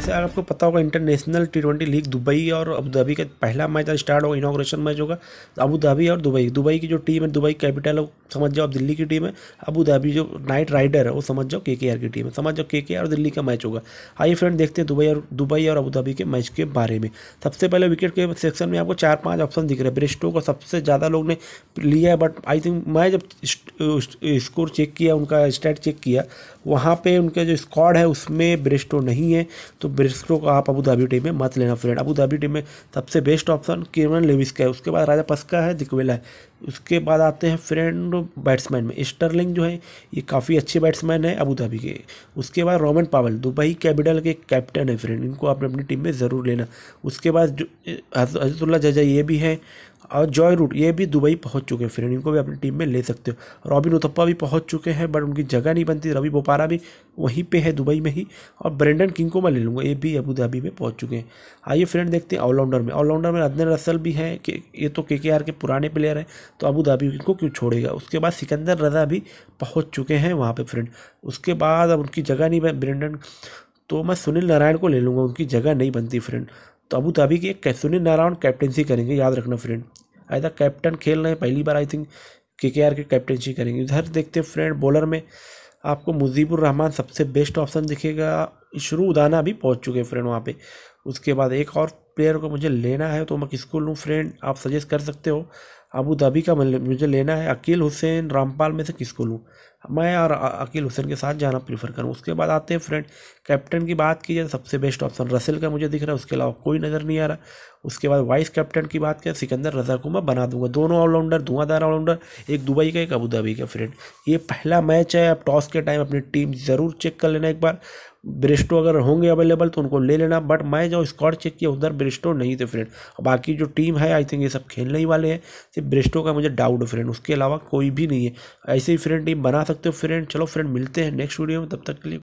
जैसे अगर आपको पता होगा international T twenty league Dubai और अबू धाबी का पहला मैच स्टार्ट होगा इनाग्रेशन मैच होगा तो अबू धाबी और दुबई दुबई की जो टीम है दुबई कैपिटल है समझ जाओ आप दिल्ली की टीम है अबू धाबी जो नाइट राइडर है वो समझ जाओ के की टीम है समझ जाओ के और दिल्ली का मैच होगा आइए फ्रेंड देखते हैं दुबई और दुबई और अबू धाबी के मैच के बारे में सबसे पहले विकेट के सेक्शन में आपको चार पाँच ऑप्शन दिख रहे हैं ब्रिस्टो का सबसे ज़्यादा लोग ने लिया है बट आई थिंक मैं जब स्कोर चेक किया उनका स्टैट चेक किया वहाँ पे उनका जो स्क्वाड है उसमें ब्रिस्टो नहीं है तो ब्रिस्को को आप अबू धाबी टीम में मत लेना फ्रेंड अबू धाबी टीम में सबसे बेस्ट ऑप्शन किरण लेविस का है उसके बाद राजा पस्का है दिकवेला है उसके बाद आते हैं फ्रेंड बैट्समैन में स्टर्लिंग जो है ये काफ़ी अच्छे बैट्समैन है अबू धाबी के उसके बाद रोमन पावल दुबई कैपिटल के कैप्टन है फ्रेंड इनको आपने अपनी टीम में ज़रूर लेना उसके बाद जो हजरतुल्ला जजा ये भी है और जॉय रूट ये भी दुबई पहुंच चुके हैं फिर इनको भी अपनी टीम में ले सकते हो रॉबिन उथप्पा भी पहुंच चुके हैं बट उनकी जगह नहीं बनती रवि बोपारा भी वहीं पे है दुबई में ही और ब्रेंडन किंग को मैं ले लूँगा ये भी अबू धाबी में पहुँच चुके हैं आइए फ्रेंड देखते हैं ऑलराउंडर में ऑलराउंडर में अदन रसल भी है कि ये तो के के पुराने प्लेयर हैं तो अबू धाबी इनको क्यों छोड़ेगा उसके बाद सिकंदर रजा भी पहुँच चुके हैं वहाँ पर फ्रेंड उसके बाद अब उनकी जगह नहीं ब्रेंडन तो मैं सुनील नारायण को ले लूँगा उनकी जगह नहीं बनती फ्रेंड तो अबू धाबी के सुनील नारायण कैप्टनसी करेंगे याद रखना फ्रेंड था कैप्टन खेल रहे हैं पहली बार आई थिंक के के आर के कैप्टनशी करेंगे इधर देखते हैं फ्रेंड बॉलर में आपको मुजीबुर रहमान सबसे बेस्ट ऑप्शन दिखेगा शुरू उदाना भी पहुंच चुके हैं फ्रेंड वहाँ पे उसके बाद एक और प्लेयर को मुझे लेना है तो मैं किसको लूँ फ्रेंड आप सजेस्ट कर सकते हो अबू धाबी का मुझे लेना है अकील हुसैन रामपाल में से किसको लूँ मैं और अकील हुसैन के साथ जाना प्रीफर करूँ उसके बाद आते हैं फ्रेंड कैप्टन की बात की जाए तो सबसे बेस्ट ऑप्शन रसेल का मुझे दिख रहा है उसके अलावा कोई नज़र नहीं आ रहा उसके बाद वाइस कैप्टन की बात करें सिकंदर रजा को मैं बना दूंगा दोनों ऑलराउंडर धुआंधार ऑलराउंडर एक दुबई का एक अबू धाबी का फ्रेंड ये पहला मैच है आप टॉस के टाइम अपनी टीम ज़रूर चेक कर लेना एक बार ब्रिस्टो अगर होंगे अवेलेबल तो उनको ले लेना बट मैं जो स्कॉट चेक किया उधर ब्रिस्टो नहीं थे फ्रेंड बाकी जो टीम है आई थिंक ये सब खेलने ही वाले हैं सिर्फ ब्रिस्टो का मुझे डाउट है फ्रेंड उसके अलावा कोई भी नहीं है ऐसे ही फ्रेंड टीम बना सकते हो फ्रेंड चलो फ्रेंड मिलते हैं नेक्स्ट वीडियो में तब तक के लिए